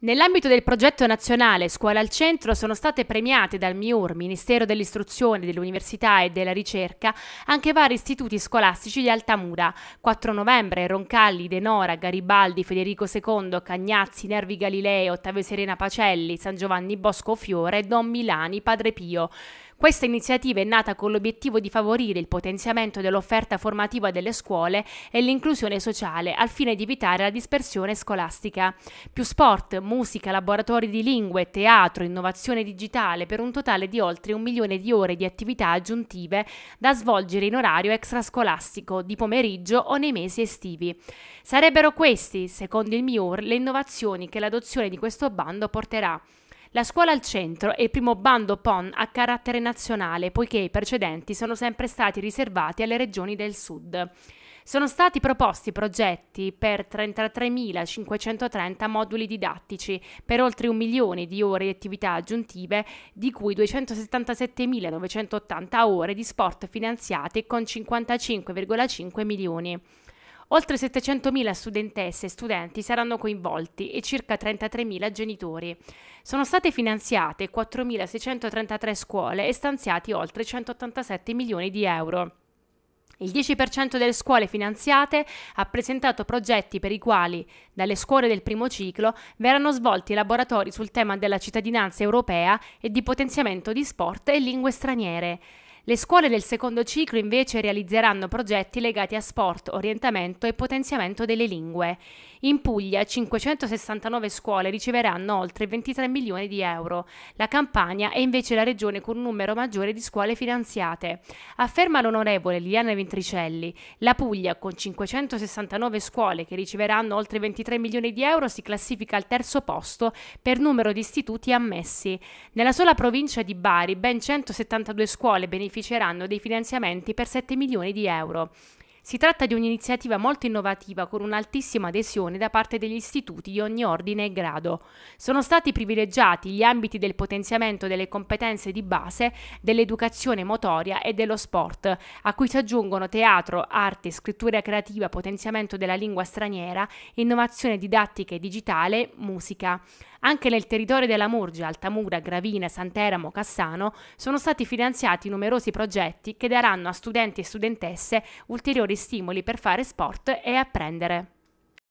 Nell'ambito del progetto nazionale Scuola al Centro sono state premiate dal MIUR, Ministero dell'Istruzione, dell'Università e della Ricerca, anche vari istituti scolastici di Altamura. 4 novembre Roncalli, Denora, Garibaldi, Federico II, Cagnazzi, Nervi Galilei, Ottavio Serena Pacelli, San Giovanni Bosco Fiore, Don Milani, Padre Pio. Questa iniziativa è nata con l'obiettivo di favorire il potenziamento dell'offerta formativa delle scuole e l'inclusione sociale al fine di evitare la dispersione scolastica. Più sport, musica, laboratori di lingue, teatro, innovazione digitale per un totale di oltre un milione di ore di attività aggiuntive da svolgere in orario extrascolastico, di pomeriggio o nei mesi estivi. Sarebbero questi, secondo il MIUR, le innovazioni che l'adozione di questo bando porterà. La scuola al centro è il primo bando PON a carattere nazionale, poiché i precedenti sono sempre stati riservati alle regioni del sud. Sono stati proposti progetti per 33.530 moduli didattici, per oltre un milione di ore di attività aggiuntive, di cui 277.980 ore di sport finanziate con 55,5 milioni. Oltre 700.000 studentesse e studenti saranno coinvolti e circa 33.000 genitori. Sono state finanziate 4.633 scuole e stanziati oltre 187 milioni di euro. Il 10% delle scuole finanziate ha presentato progetti per i quali, dalle scuole del primo ciclo, verranno svolti laboratori sul tema della cittadinanza europea e di potenziamento di sport e lingue straniere. Le scuole del secondo ciclo invece realizzeranno progetti legati a sport, orientamento e potenziamento delle lingue. In Puglia 569 scuole riceveranno oltre 23 milioni di euro. La Campania è invece la regione con un numero maggiore di scuole finanziate. Afferma l'onorevole Liliana Ventricelli, la Puglia con 569 scuole che riceveranno oltre 23 milioni di euro si classifica al terzo posto per numero di istituti ammessi. Nella sola provincia di Bari ben 172 scuole beneficiano beneficeranno dei finanziamenti per 7 milioni di euro. Si tratta di un'iniziativa molto innovativa con un'altissima adesione da parte degli istituti di ogni ordine e grado. Sono stati privilegiati gli ambiti del potenziamento delle competenze di base, dell'educazione motoria e dello sport, a cui si aggiungono teatro, arte, scrittura creativa, potenziamento della lingua straniera, innovazione didattica e digitale, musica. Anche nel territorio della Murgia, Altamura, Gravina, Santeramo, Cassano sono stati finanziati numerosi progetti che daranno a studenti e studentesse ulteriori stimoli per fare sport e apprendere.